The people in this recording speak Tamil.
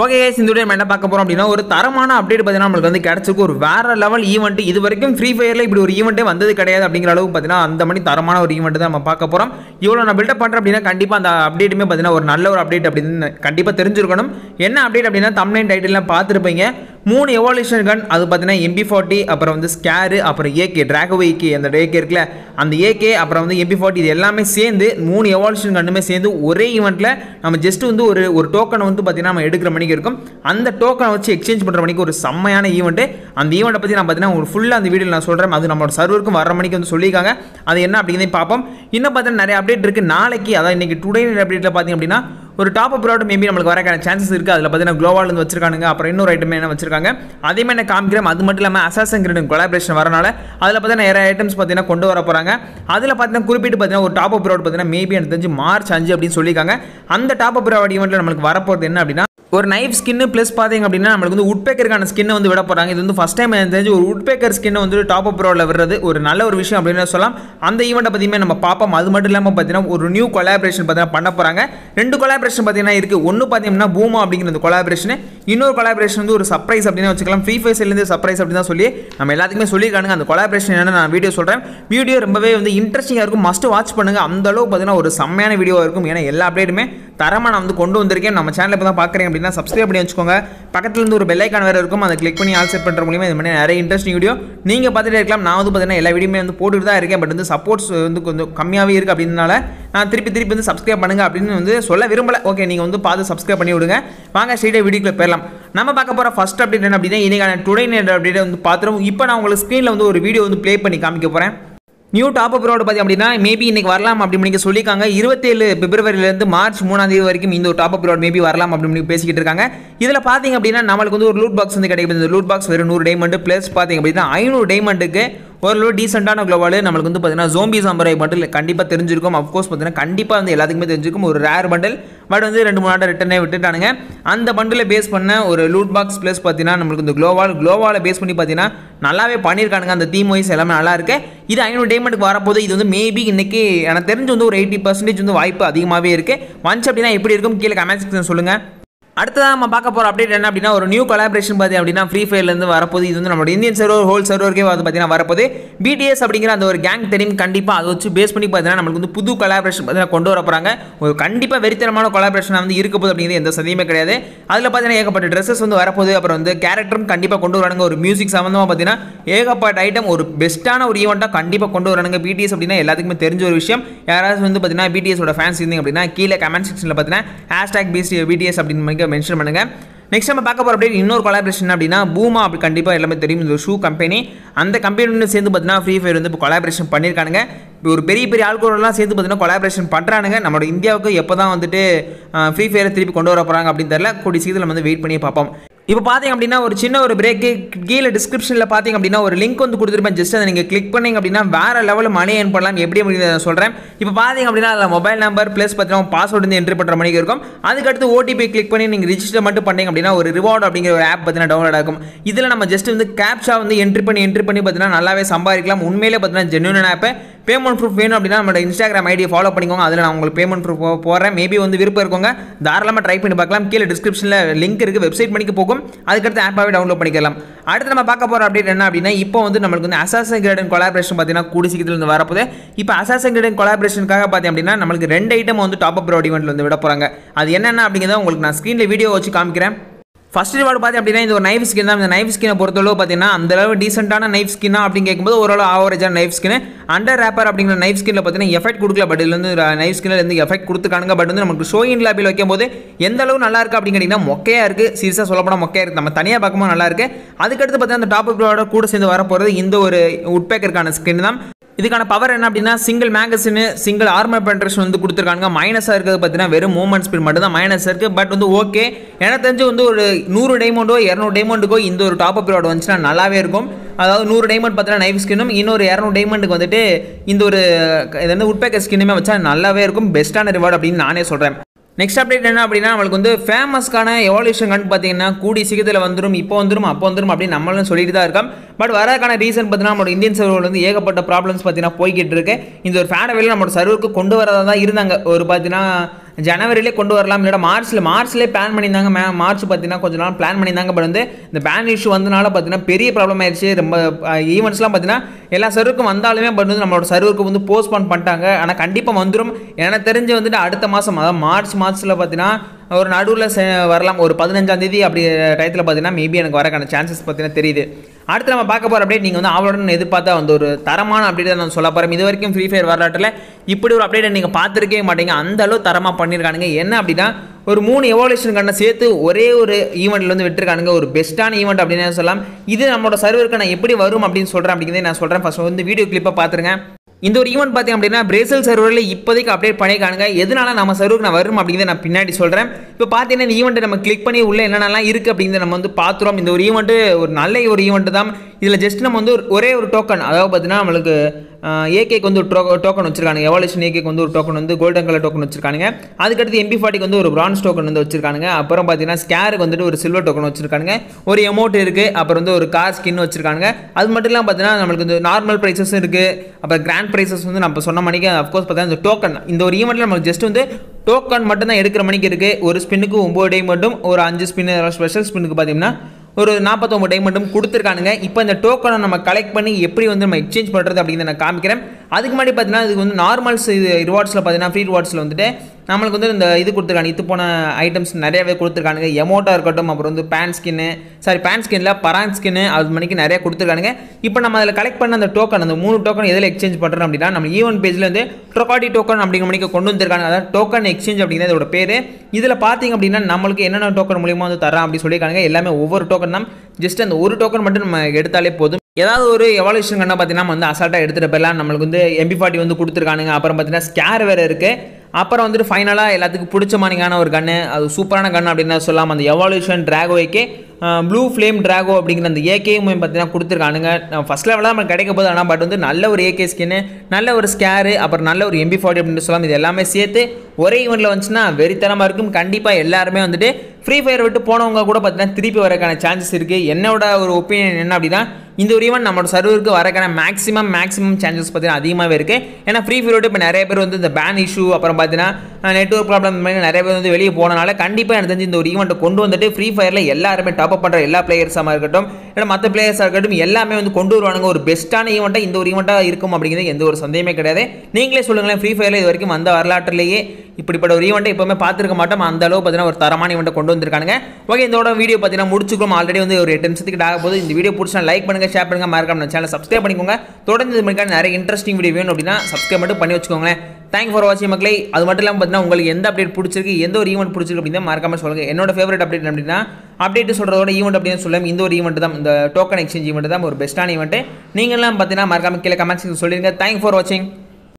ஓகே கைஸ் இந்த வீடியோ நம்ம என்ன பார்க்க போகிறோம் அப்படின்னா ஒரு தரமான அப்டேட் பார்த்தீங்கன்னா நம்மளுக்கு வந்து கிடச்சிருக்கு ஒரு வேறு லெவல் ஈவெண்ட் இது வரைக்கும் ஃப்ரீ ஃபயரில் இப்படி ஒரு ஈவெண்ட்டே வந்தது கிடையாது அப்படிங்கிற அளவுக்கு பார்த்தீங்கன்னா அந்த மாதிரி தரமான ஒரு ஈவெண்ட் தான் நம்ம பார்க்க போகிறோம் இவ்வளோ நான் பில்டப் பண்ணுறேன் அப்படின்னா கண்டிப்பாக அந்த அப்டேட்டுமே பார்த்தீங்கன்னா ஒரு நல்ல ஒரு அப்டேட் அப்படின்னு கண்டிப்பாக தெரிஞ்சிருக்கணும் என்ன அப்டேட் அப்படின்னா தமிழ்நாடு டைட்டிலாம் பார்த்துருப்பீங்க மூணு எவால்யூஷன் கன் அது பார்த்தீங்கன்னா எம்பி ஃபார்ட்டி அப்புறம் வந்து ஸ்கேரு அப்புறம் ஏகே ஏகே அந்த ஏகே இருக்குல்ல அந்த ஏகே அப்புறம் வந்து எம்பி ஃபார்ட்டி இது எல்லாமே சேர்ந்து மூணு எவால்யூஷன் கன்னுமே சேர்ந்து ஒரே ஈவெண்ட்டில் நம்ம ஜஸ்ட் வந்து ஒரு ஒரு டோக்கனை வந்து பார்த்தீங்கன்னா நம்ம எடுக்கிற மணிக்கு இருக்கும் அந்த டோக்கனை வச்சு எக்ஸ்சேஞ்ச் பண்ணுற மணிக்கு ஒரு செம்மையான ஈவெண்ட்டு அந்த ஈவெண்ட்டை பற்றி நான் பார்த்தீங்கன்னா ஒரு ஃபுல்லாக அந்த வீடியோ நான் சொல்கிறேன் அது நம்மளோட சர்வருக்கும் வர மணிக்கு வந்து சொல்லியிருக்காங்க அது என்ன அப்படிங்கிறதையும் பார்ப்போம் இன்னும் பார்த்தீங்கன்னா நிறைய அப்டேட் இருக்குது நாளைக்கு அதாவது இன்றைக்கி டுடே அப்டேட்டில் பார்த்தீங்க அப்படின்னா ஒரு டாப் அப் ப்ராடக்ட் மேபி நம்மளுக்கு வரக்கான சான்சஸ் இருக்குது அதில் பார்த்தீங்கன்னா க்ளோவாலேருந்து வச்சிருக்காங்க அப்புறம் இன்னொரு ஐட்டம் என்ன வச்சிருக்காங்க அதே மாதிரி நான் காமிக்கிறேன் அது மட்டும் இல்லாமல் அசாசன் கிரீடும் கொலாபரேஷன் வரனால அதில் பார்த்தீங்கன்னா நிறைய ஐட்டம்ஸ் பார்த்தீங்கன்னா கொண்டு வர போகிறாங்க அதில் பார்த்தீங்கன்னா குறிப்பிட்டு பார்த்தீங்கன்னா ஒரு டாப் அப் ப்ராடக்ட் பார்த்தீங்கன்னா மேபி எனக்கு தெரிஞ்சு மார்ச் அஞ்சு அப்படின்னு சொல்லியிருக்காங்க அந்த டாப் அப் ப்ராடக்ட் ஈவெண்ட்டில் நம்மளுக்கு வரப்போகிறது என்ன அப்படின்னா ஒரு நைஃப் ஸ்கின்னு ப்ளஸ் பார்த்தீங்க அப்படின்னா நம்மளுக்கு வந்து உட்பேக்கருக்கான ஸ்கின்னை வந்து விட போகிறாங்க இது வந்து ஃபஸ்ட் டைம் எனக்கு தெரிஞ்சு ஒரு உட்பேக்கர் ஸ்கின்னை வந்து டாப் அப் ரோவில் விடுறது ஒரு நல்ல ஒரு விஷயம் அப்படின்னு சொல்லலாம் அந்த ஈவெண்ட்டை பற்றியுமே நம்ம பார்ப்போம் அது மட்டும் இல்லாமல் பார்த்தீங்கன்னா ஒரு நியூ கொலாபரேஷன் பார்த்தீங்கன்னா பண்ண போகிறாங்க ரெண்டு கொலாபரேஷன் பார்த்தீங்கன்னா இருக்குது ஒன்று பார்த்தீங்கன்னா பூமா அப்படிங்கிற கொலாபரேஷன் இன்னொரு கொலாபரேஷன் வந்து ஒரு சர்ப்ரைஸ் அப்படின்னு வச்சுக்கலாம் ஃப்ரீ ஃபயர்ஸ்லேருந்து சர்ப்ரைஸ் அப்படின்னு தான் சொல்லி நம்ம எல்லாத்துக்குமே சொல்லியிருக்காங்க அந்த கொலாபரேஷன் என்ன நான் வீடியோ சொல்கிறேன் வீடியோ ரொம்பவே வந்து இன்ட்ரெஸ்டிங்காக இருக்கும் மஸ்ட் வாட்ச் பண்ணுங்கள் அந்தளவுக்கு பார்த்தீங்கன்னா ஒரு செம்மையான வீடியோ இருக்கும் ஏன்னா எல்லா அப்டேட்டுமே தரமாக நான் வந்து கொண்டு வந்திருக்கேன் நம்ம சேனலில் இப்போ தான் பார்க்குறேன் அப்படின்னா சப்ஸ்கிரைப் பண்ணி வச்சுக்கோங்க பக்கத்தில் இருந்து ஒரு ஐக்கான் வேறு இருக்கும் அதை கிளிக் பண்ணி ஆல் பண்ணுற மூலியமாக இது மாதிரி நிறைய இன்ட்ரெஸ்டிங் வீடியோ நீங்கள் பார்த்துட்டு இருக்கலாம் நான் வந்து பார்த்தீங்கன்னா எல்லா வீடியுமே வந்து போட்டுட்டு தான் இருக்கேன் பட் வந்து சப்போர்ட்ஸ் வந்து கொஞ்சம் கம்மியாகவே இருக்குது அப்படின்னால நான் திருப்பி திருப்பி வந்து சப்ஸ்கிரைப் பண்ணுங்க அப்படின்னு வந்து சொல்ல விரும்பலை ஓகே நீங்கள் வந்து பார்த்து சப்ஸ்கிரைப் பண்ணி விடுங்க வாங்க ஸ்ட்ரீட்டே வீடியோக்குள்ளே போயிடலாம் நம்ம பார்க்க போகிற ஃபஸ்ட் அப்டேட் என்ன அப்படின்னா இன்றைக்கான டுடே அப்டேட் வந்து பார்த்துருவோம் இப்போ நான் உங்களுக்கு ஸ்க்ரீனில் வந்து ஒரு வீடியோ வந்து ப்ளே பண்ணி காமிக்க போகிறேன் நியூ டாப் அப் ரோடு பார்த்தி அப்படின்னா மேபி இன்னைக்கு வரலாம் அப்படின்னு நீங்கள் சொல்லியிருக்காங்க இருபத்தேழு பிப்ரவரியிலேருந்து மார்ச் மூணாம் தேதி வரைக்கும் இந்த ஒரு டாப் அப் ரோடு மேபி வரலாம் அப்படின்னு பேசிக்கிட்டு இருக்காங்க இதில் பார்த்தீங்க அப்படின்னா நம்மளுக்கு வந்து ஒரு லூட் பாக்ஸ் வந்து கிடைக்கும் இந்த லூட் பாக்ஸ் வெறும் நூறு டைமண்ட் ப்ளஸ் பார்த்தீங்க அப்படின்னா ஐநூறு டைமண்டுக்கு ஓரளவு டீசெண்டான குளோவால் நம்மளுக்கு வந்து பார்த்தீங்கன்னா ஜோம்பி சாம்பரை பண்டில் கண்டிப்பாக தெரிஞ்சிருக்கும் அஃப்கோர்ஸ் பார்த்தீங்கன்னா கண்டிப்பாக வந்து எல்லாத்துக்குமே தெரிஞ்சிருக்கும் ஒரு ரேர் பண்டில் பட் வந்து ரெண்டு மூணு ஆண்டு ரிட்டனே விட்டுட்டானுங்க அந்த பண்டில் பேஸ் பண்ண ஒரு லூட் பாக்ஸ் ப்ளஸ் பார்த்தீங்கன்னா நம்மளுக்கு இந்த குளோவால் குளோவால் பேஸ் பண்ணி பார்த்தீங்கன்னா நல்லாவே பண்ணியிருக்கானுங்க அந்த தீம் வைஸ் எல்லாமே நல்லா இருக்கு இது ஐநூறு டேமெண்ட்டுக்கு வரப்போது இது வந்து மேபி இன்னைக்கு எனக்கு தெரிஞ்சு வந்து ஒரு எயிட்டி பர்சன்டேஜ் வந்து வாய்ப்பு அதிகமாகவே இருக்குது வந்துச்சு அப்படின்னா எப்படி இருக்கும் கீழே கமெண்ட் செக்ஷன் சொல்லுங்கள் அடுத்ததாக நம்ம பார்க்க போகிற அப்டேட் என்ன அப்படின்னா ஒரு நியூ கலாபரேஷன் பார்த்தி அப்படின்னா ஃப்ரீ ஃபயர்லேருந்து வரப்போது இது வந்து நம்மளோட இந்தியன் சர்வர் ஹோல் சர்வருக்கே வந்து பார்த்தீங்கன்னா வரப்போது பிடிஎஸ் அப்படிங்கிற அந்த ஒரு கேங் தெரியும் கண்டிப்பாக அதை வச்சு பேஸ் பண்ணி பார்த்தீங்கன்னா நம்மளுக்கு வந்து புது கலாபரேஷன் பார்த்தீங்கன்னா கொண்டு வர போகிறாங்க ஒரு கண்டிப்பாக வெறித்தனமான கொலாபரேஷன் வந்து இருக்க போது அப்படிங்கிறது எந்த சதியுமே கிடையாது அதில் பார்த்தீங்கன்னா ஏகப்பட்ட ட்ரெஸ்ஸஸ் வந்து வரப்போகுது அப்புறம் வந்து கேரக்டரும் கண்டிப்பாக கொண்டு வரானுங்க ஒரு மியூசிக் சம்மந்தமாக பார்த்தீங்கன்னா ஏகப்பட்ட ஐட்டம் ஒரு பெஸ்ட்டான ஒரு ஈவெண்ட்டாக கண்டிப்பாக கொண்டு வரானுங்க பிடிஎஸ் அப்படின்னா எல்லாத்துக்குமே தெரிஞ்ச ஒரு விஷயம் யாராவது வந்து பார்த்தீங்கன்னா பிடிஎஸோட ஃபேன்ஸ் இருந்தீங்க அப்படின்னா கீழே கமெண்ட் செக்ஷனில் பார்த்தீங்கன்னா ஹேஷ்டாக் பிசி பிடிஎஸ் அப்படின்னு லிங்க்கை மென்ஷன் பண்ணுங்கள் நெக்ஸ்ட் நம்ம பார்க்க போகிற அப்படியே இன்னொரு கொலாபரேஷன் அப்படின்னா பூமா அப்படி கண்டிப்பாக எல்லாமே தெரியும் இந்த ஷூ கம்பெனி அந்த கம்பெனி சேர்ந்து பார்த்தீங்கன்னா ஃப்ரீ ஃபயர் வந்து இப்போ கொலாபரேஷன் பண்ணியிருக்காங்க இப்போ ஒரு பெரிய பெரிய ஆள்கூரெல்லாம் சேர்ந்து பார்த்தீங்கன்னா கொலாபரேஷன் பண்ணுறானுங்க நம்மளோட இந்தியாவுக்கு எப்போ தான் வந்துட்டு ஃப்ரீ ஃபயரை திருப்பி கொண்டு வர போகிறாங்க அப்படின்னு தெரில கூடிய சீதில் வந்து வெயிட் பண்ணி பார்ப்போம் இப்போ பார்த்தீங்க அப்படின்னா ஒரு சின்ன ஒரு பிரேக்கு கீழே டிஸ்கிரிப்ஷனில் பார்த்தீங்க அப்படின்னா ஒரு லிங்க் வந்து கொடுத்துருப்பேன் ஜஸ்ட் அதை நீங்கள் கிளிக் பண்ணிங்க அப்படின்னா வேறு லெவலில் மணி ஏர்ன் பண்ணலாம் எப்படி நான் சொல்கிறேன் இப்போ பார்த்தீங்க அப்படின்னா அதில் மொபைல் நம்பர் ப்ளஸ் பார்த்தீங்கன்னா பாஸ்வேர்டு வந்து என்ட்ரி பண்ணுற மணிக்கு இருக்கும் அதுக்கடுத்து ஓடிபி கிளிக் பண்ணி நீங்கள் ரிஜிஸ்டர் மட்டும் பண்ணிங்க அப்படின்னா ஒரு ரிவார்டு அப்படிங்கிற ஒரு ஆப் பார்த்தீங்கன்னா டவுன்லோட் ஆகும் இதில் நம்ம ஜஸ்ட் வந்து கேப்ஷா வந்து என்ட்ரி பண்ணி என்ட்ரி பண்ணி பார்த்தீங்கன்னா நல்லாவே சம்பாதிக்கலாம் உண்மையிலே பார்த்தீங்கன்னா ஜென்யூன் ஆப்பை பேமெண்ட் ப்ரூஃப் வேணும் அப்படின்னா நம்ம இன்ஸ்டாகிராம் ஐடியை ஃபாலோ பண்ணிக்கோங்க அதில் நான் உங்களுக்கு பேமெண்ட் ப்ரூஃப் போகிறேன் மேபி வந்து விருப்பம் இருக்கோங்க தாராளமாக ட்ரை பண்ணி பார்க்கலாம் கீழே டிஸ்கிரிப்ஷனில் லிங்க் இருக்குது வெப்சைட் பண்ணிக்கு போகும் அதுக்கடுத்து ஆப்பாகவே டவுன்லோட் பண்ணிக்கலாம் அடுத்து நம்ம பார்க்க போகிற அப்டேட் என்ன அப்படின்னா இப்போ வந்து நம்மளுக்கு வந்து அசாசன் கிரேடன் கொலாபரேஷன் பார்த்தீங்கன்னா கூடி சீக்கிரத்தில் வரப்போது இப்போ அசாசன் கிரேடன் கொலாபரேஷனுக்காக பார்த்தீங்க அப்படின்னா நம்மளுக்கு ரெண்டு ஐட்டம் வந்து டாப் அப் ப்ரோ வந்து விட போகிறாங்க அது என்னென்ன அப்படிங்கிறத உங்களுக்கு நான் ஸ்க்ரீனில் வீடியோ வச்சு காமிக்கிறேன் ஃபஸ்ட் ரிவார்டு பார்த்து அப்படின்னா இந்த ஒரு நைஃப் ஸ்கின் தான் இந்த நைஃப் ஸ்கினை பொறுத்தளவு பார்த்தீங்கன்னா அந்தளவு டீசெண்டான நைஃப் ஸ்கின்னா அப்படின்னு கேட்கும்போது ஓரளவு ஆவரேஜான நைஃப் ஸ்கின் அண்டர் ரேப்பர் அப்படிங்கிற நைஃப் ஸ்கின்ல பார்த்தீங்கன்னா எஃபெக்ட் கொடுக்கல பட் இதுலேருந்து வந்து நைஃப் ஸ்கின்ல இருந்து எஃபெக்ட் கொடுத்துக்கானுங்க பட் வந்து நமக்கு ஷோ இன் வைக்கும்போது வைக்கும் போது எந்த அளவு நல்லா இருக்கு அப்படின்னு கேட்டிங்கன்னா மொக்கையாக இருக்குது சீரியஸாக சொல்லப்போனால் மொக்கையாக இருக்குது நம்ம தனியாக பார்க்கும்போது நல்லா இருக்கு அதுக்கடுத்து பார்த்தீங்கன்னா அந்த டாப் கூட சேர்ந்து வர போகிறது இந்த ஒரு உட்பேக்கருக்கான ஸ்கின் தான் இதுக்கான பவர் என்ன அப்படின்னா single magazine single armour penetration வந்து கொடுத்துருக்காங்க மைனஸாக இருக்கிறது பார்த்தீங்கன்னா வெறும் மூமெண்ட் ஸ்பீட் மட்டும் தான் மைனஸ் இருக்குது பட் வந்து ஓகே எனக்கு தெரிஞ்சு வந்து ஒரு நூறு டைமண்டோ இரநூறு டைமண்டுக்கோ இந்த ஒரு டாப் அப் ரோடு வந்துச்சுன்னா நல்லாவே இருக்கும் அதாவது நூறு டைமண்ட் பார்த்தீங்கன்னா நைஃப் ஸ்கின்னும் இன்னொரு இரநூறு டைமண்டுக்கு வந்துட்டு இந்த ஒரு இது வந்து உட்பேக்க ஸ்கின்னுமே வச்சா நல்லாவே இருக்கும் பெஸ்ட்டான ரிவார்டு அப்படின்னு நானே சொல்கிறேன் நெக்ஸ்ட் அப்டேட் என்ன அப்படின்னா நம்மளுக்கு வந்து ஃபேமஸ்க்கான எவால்யூஷன் கண்டு பார்த்தீங்கன்னா கூடி சீக்கிரத்தில் வந்துடும் இப்போ வந்துடும் அப்போ வந்துடும் அப்படின்னு நம்மளும் சொல்லிட்டு தான் இருக்கோம் பட் வரதுக்கான ரீசன் பார்த்தீங்கன்னா நம்மளோட இந்தியன் சர்வர் வந்து ஏகப்பட்ட ப்ராப்ளம்ஸ் பார்த்தீங்கன்னா போய்கிட்டு இருக்கு இந்த ஒரு ஃபேனவையில் நம்மளோட சர்வருக்கு கொண்டு வரதாக தான் இருந்தாங்க ஒரு பார்த்தீங்கன்னா ஜனவரியிலே கொண்டு வரலாம் இல்லை மார்ச்சில் மார்ச்லேயே பிளான் பண்ணியிருந்தாங்க மே மார்ச் பார்த்தீங்கன்னா கொஞ்ச நாள் பிளான் பண்ணியிருந்தாங்க பட் வந்து இந்த பேன் இஷ்யூ வந்தனால பார்த்தீங்கன்னா பெரிய ப்ராப்ளம் ஆயிடுச்சு ரொம்ப ஈவெண்ட்ஸ்லாம் பார்த்தீங்கன்னா எல்லா சர்வருக்கும் வந்தாலுமே பட் வந்து நம்மளோட சர்வருக்கு வந்து போஸ்ட்போன் பண்ணிட்டாங்க ஆனால் கண்டிப்பாக வந்துடும் எனக்கு தெரிஞ்சு வந்துட்டு அடுத்த மாதம் அதாவது மார்ச் மாதத்தில் பார்த்தீங்கன்னா ஒரு நடுவில் வரலாம் ஒரு பதினஞ்சாந்தேதி அப்படி டயத்தில் பார்த்தீங்கன்னா மேபி எனக்கு வரக்கான சான்சஸ் பார்த்தீங்கன்னா தெரியுது அடுத்து நம்ம பார்க்க போகிற அப்டேட் நீங்கள் வந்து அவளுடன் எதிர்பார்த்தா வந்து ஒரு தரமான அப்டேட் நான் சொல்ல போகிறேன் இது வரைக்கும் ஃப்ரீ ஃபயர் வரலாற்றில் இப்படி ஒரு அப்டேட்டை நீங்கள் பார்த்துருக்கவே மாட்டீங்க அந்த அளவு தரமாக பண்ணியிருக்கானுங்க என்ன அப்படின்னா ஒரு மூணு எவால்யூஷன் கண்ணை சேர்த்து ஒரே ஒரு ஈவெண்ட்டில் வந்து விட்டுருக்கானுங்க ஒரு பெஸ்ட்டான ஈவெண்ட் அப்படின்னு சொல்லலாம் இது நம்மளோட சர்வருக்கு நான் எப்படி வரும் அப்படின்னு சொல்கிறேன் அப்படிங்கிறத நான் சொல்கிறேன் ஃபஸ்ட் வந்து வீடியோ கிளிப்பை பார்த்துருங்க இந்த ஒரு ஈவெண்ட் பார்த்தீங்க அப்படின்னா பிரேசல் சர்வரில் இப்போதைக்கு அப்டேட் பண்ணிக்கானுங்க எதனால நம்ம சர்வருக்கு நான் வரும் அப்படிங்கிறத நான் பின்னாடி சொல்கிறேன் இப்போ பார்த்தீங்கன்னா இந்த ஈவெண்ட்டை நம்ம கிளிக் பண்ணி உள்ள என்னென்னலாம் இருக்குது அப்படிங்கிறத நம்ம வந்து பார்த்துறோம் இந்த ஒரு ஈவெண்ட்டு ஒரு நல்ல ஒரு ஈவெண்ட்டு தான் இதில் ஜஸ்ட் நம்ம வந்து ஒரே ஒரு டோக்கன் அதாவது பார்த்தீங்கன்னா நம்மளுக்கு ஏகேக்கு வந்து ஒரு டோ டோக்கன் வச்சிருக்காங்க எவாலேஷன் ஏகேக்கு வந்து ஒரு டோக்கன் வந்து கோல்டன் கலர் டோக்கன் வச்சிருக்காங்க அதுக்கடுத்து எம்பி ஃபார்ட்டிக்கு வந்து ஒரு பிரான்ஸ் டோக்கன் வந்து வச்சிருக்காங்க அப்புறம் பார்த்தீங்கன்னா ஸ்கேருக்கு வந்துட்டு ஒரு சில்வர் டோக்கன் வச்சிருக்காங்க ஒரு எமௌண்ட் இருக்குது அப்புறம் வந்து ஒரு கார் ஸ்கின் வச்சிருக்காங்க அது மட்டும் இல்லாமல் பார்த்தீங்கன்னா நம்மளுக்கு வந்து நார்மல் ப்ரைஸஸும் இருக்குது அப்புறம் கிராண்ட் ப்ரைஸஸ் வந்து நம்ம சொன்ன மணிக்கு அஃப்கோர்ஸ் பார்த்தீங்கன்னா இந்த டோக்கன் இந்த ஒரு ஈவெண்ட்டில் நம்மளுக்கு ஜஸ்ட் வந்து டோக்கன் மட்டும் தான் எடுக்கிற மணிக்கு இருக்குது ஒரு ஸ்பின்னுக்கு ஒம்பது டே மட்டும் ஒரு அஞ்சு ஸ்பின் ஸ்பெஷல் ஸ்பின்னுக்கு பார்த்தீங்கன்னா ஒரு நாற்பத்தொம்பது டைமண்டும் கொடுத்துருக்கானுங்க இப்போ இந்த டோக்கனை நம்ம கலெக்ட் பண்ணி எப்படி வந்து நம்ம எக்ஸ்சேஞ்ச் பண்ணுறது அப்படின்னு நான் காமிக்கிறேன் அதுக்கு முன்னாடி பார்த்தீங்கன்னா இதுக்கு வந்து நார்மல்ஸ் இது ரிவார்ட்ஸில் பார்த்தீங்கன்னா ஃப்ரீ ரிவார்ட்ஸில் வந்துட்டு நம்மளுக்கு வந்து இந்த இது கொடுத்துருக்காங்க இது போன ஐட்டம்ஸ் நிறையவே கொடுத்துருக்கானுங்க எமோட்டாக இருக்கட்டும் அப்புறம் வந்து பேன் ஸ்கின்னு சாரி பேன் ஸ்கின்ல பரான் ஸ்கின்னு அது மணிக்கு நிறையா கொடுத்துருக்கானுங்க இப்போ நம்ம அதில் கலெக்ட் பண்ண அந்த டோக்கன் அந்த மூணு டோக்கன் எதில் எக்ஸ்சேஞ்ச் பண்ணுறோம் அப்படின்னா நம்ம ஈவன் பேஜில் வந்து ட்ரொகாட்டி டோக்கன் அப்படிங்கிற மணிக்கு கொண்டு வந்துருக்காங்க அதாவது டோக்கன் எக்ஸ்சேஞ்ச் அப்படிங்கிறது இதோட பேர் இதில் பார்த்தீங்க அப்படின்னா நம்மளுக்கு என்னென்ன டோக்கன் மூலியமாக வந்து தரேன் அப்படின்னு சொல்லியிருக்காங்க எல்லாமே ஒவ்வொரு டோக்கன் தான் ஜஸ்ட் அந்த ஒரு டோக்கன் மட்டும் நம்ம எடுத்தாலே போதும் ஏதாவது ஒரு எவால்யூஷன் கண்ணா பார்த்தீங்கன்னா வந்து அசால்ட்டாக எடுத்துகிட்டு போயிடலாம் நம்மளுக்கு வந்து எம்பி ஃபார்ட்டி வந்து கொடுத்துருக்கானுங்க அப்புறம் பார்த்தீங்கன்னா ஸ்கேர் வேறு இருக்குது அப்புறம் வந்துட்டு ஃபைனலாக எல்லாத்துக்கும் பிடிச்ச மாதிரியான ஒரு கன்று அது சூப்பரான கன்னு அப்படின்னு சொல்லலாம் சொல்லாமல் அந்த எவால்யூஷன் ட்ராகோய்க்கே ப்ளூ ஃப்ளேம் ட்ராகோ அப்படிங்கிற அந்த ஏகே மூவி பார்த்தீங்கன்னா கொடுத்துருக்கானுங்க ஃபஸ்ட் லெவலாக நம்ம கிடைக்க போது ஆனால் பட் வந்து நல்ல ஒரு ஏகே ஸ்கின்னு நல்ல ஒரு ஸ்கேரு அப்புறம் நல்ல ஒரு எம்பி ஃபார்ட்டி அப்படின்னு சொல்லலாம் இது எல்லாமே சேர்த்து ஒரே ஈவெண்ட்டில் வந்துச்சுன்னா வெறித்தனமாக இருக்கும் கண்டிப்பாக எல்லாருமே வந்துட்டு ஃப்ரீ ஃபயர் விட்டு போனவங்க கூட பார்த்தீங்கன்னா திருப்பி வரக்கான சான்சஸ் இருக்குது என்னோட ஒரு ஒப்பீனியன் என்ன அப்படின்னா இந்த ஒரு ஈவெண்ட் நம்மளோட சர்வருக்கு வரக்கான மேக்ஸிமம் மேக்ஸிமம் சான்சஸ் பார்த்தீங்கன்னா அதிகமாகவே இருக்குது ஏன்னா ஃப்ரீ ஃபயர் இப்போ நிறைய பேர் வந்து இந்த பேன் இஷ்யூ அப்புறம் பார்த்தீங்கன்னா நெட்ஒர்க் ப்ராப்ளம் இந்த மாதிரி நிறைய பேர் வந்து வெளியே போனனால கண்டிப்பாக எனக்கு தெரிஞ்சு இந்த ஒரு ஈவெண்ட்டை கொண்டு வந்துட்டு ஃப்ரீ ஃபயரில் எல்லாருமே டப் டாப் அப் பண்ணுற எல்லா பிளேயர்ஸாக இருக்கட்டும் இல்லை மற்ற பிளேயர்ஸாக இருக்கட்டும் எல்லாமே வந்து கொண்டு வருவானுங்க ஒரு பெஸ்ட்டான ஈவெண்ட்டாக இந்த ஒரு ஈவெண்ட்டாக இருக்கும் அப்படிங்கிறது எந்த ஒரு சந்தேகமே கிடையாது நீங்களே சொல்லுங்களேன் ஃப்ரீ ஃபயரில் இது வரைக்கும் வந்த வரலாற்றுலேயே இப்படிப்பட்ட ஒரு ஈவெண்ட்டை எப்போவுமே பார்த்துருக்க மாட்டோம் அந்த அளவு பார்த்தீங்கன்னா ஒரு தரமான ஈவெண்ட்டை கொண்டு வந்திருக்காங்க ஓகே இதோட வீடியோ பார்த்தீங்கன்னா முடிச்சுக்கிறோம் ஆல்ரெடி வந்து ஒரு எட்டு நிமிஷத்துக்கு ஆக போது இந்த வீடியோ பிடிச்சா லைக் பண்ணுங்கள் ஷேர் பண்ணுங்கள் மறக்காம நம்ம சேனல் சப்ஸ்கிரைப் பண்ணிக்கோங்க தொடர்ந்து இது மாதிரி நிறைய இன்ட்ரெஸ்டிங் வீடியோ வேணும் அப்படின்னா சப்ஸ்கிரைப் மட்டும் பண்ணி வச்சுக்கோங்களேன் தேங்க் ஃபார் வாட்சிங் மக்களை அது மட்டும் இல்லாமல் பார்த்தீங்கன்னா உங்களுக்கு எந்த அப்டேட் பிடிச்சிருக்கு எந்த ஒரு ஈவெண்ட் பிடிச்சிருக்கு அப்படின்னா மறக்காமல் சொல்லுங்கள் என்னோட ஃபேவரட் அப்டேட் அப்படின்னா அப்டேட்டு சொல்கிறதோட ஈவெண்ட் அப்படின்னு சொல்லும் இந்த ஒரு ஈவெண்ட் தான் இந்த டோக்கன் எக்ஸ்சேஞ்ச் ஈவெண்ட் தான் ஒரு பெஸ்ட்டான ஈவெண்ட்டு நீங்கள்லாம் பார்த்தீங்கன்னா மறக்காம கீழே கமெண்ட்ஸ் சொல்லிடுங்க தேங்க் ஃபார் வாட்சிங்